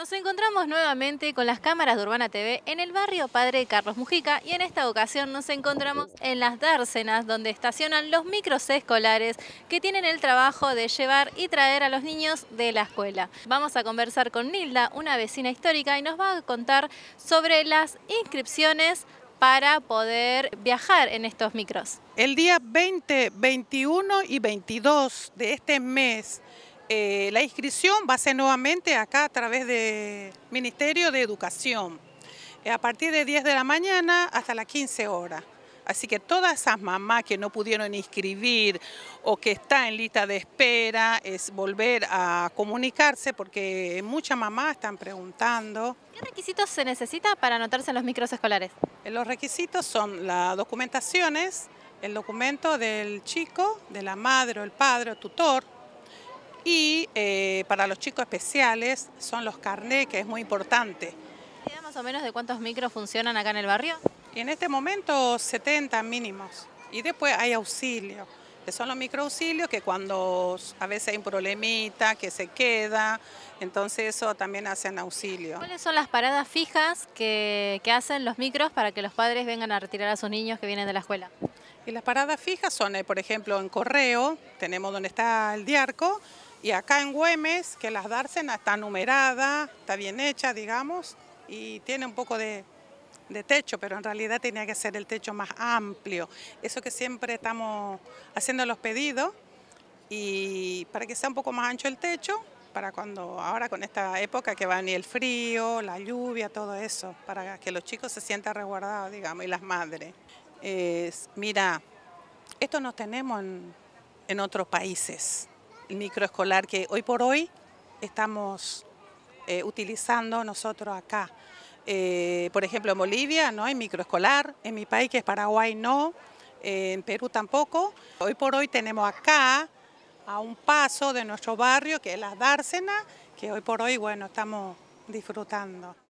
Nos encontramos nuevamente con las cámaras de Urbana TV en el barrio Padre Carlos Mujica y en esta ocasión nos encontramos en las dársenas donde estacionan los micros escolares que tienen el trabajo de llevar y traer a los niños de la escuela. Vamos a conversar con Nilda, una vecina histórica, y nos va a contar sobre las inscripciones para poder viajar en estos micros. El día 20, 21 y 22 de este mes eh, la inscripción va a ser nuevamente acá a través del Ministerio de Educación, eh, a partir de 10 de la mañana hasta las 15 horas. Así que todas esas mamás que no pudieron inscribir o que están en lista de espera, es volver a comunicarse porque muchas mamás están preguntando. ¿Qué requisitos se necesita para anotarse en los micros escolares? Eh, los requisitos son las documentaciones, el documento del chico, de la madre o el padre o tutor, y eh, para los chicos especiales son los carnés, que es muy importante. ¿Idea más o menos de cuántos micros funcionan acá en el barrio? en este momento 70 mínimos. Y después hay auxilio, que son los microauxilios que cuando a veces hay un problemita, que se queda, entonces eso también hacen auxilio. ¿Cuáles son las paradas fijas que, hacen los micros para que los padres vengan a retirar a sus niños que vienen de la escuela? Y las paradas fijas son, eh, por ejemplo, en Correo, tenemos donde está el Diarco, y acá en Güemes, que las dársenas está numeradas, está bien hecha, digamos, y tiene un poco de, techo, pero en realidad tenía que ser el techo más amplio. Eso que siempre estamos haciendo los pedidos y para que sea un poco más ancho el techo, para cuando ahora con esta época que va a venir el frío, la lluvia, todo eso, para que los chicos se sientan resguardados, digamos, y las madres. mira, esto no tenemos en otros países microescolar que hoy por hoy estamos eh, utilizando nosotros acá. Eh, por ejemplo, en Bolivia no hay microescolar, en mi país que es Paraguay no, eh, en Perú tampoco. Hoy por hoy tenemos acá, a un paso de nuestro barrio, que es la dársena, que hoy por hoy, bueno, estamos disfrutando.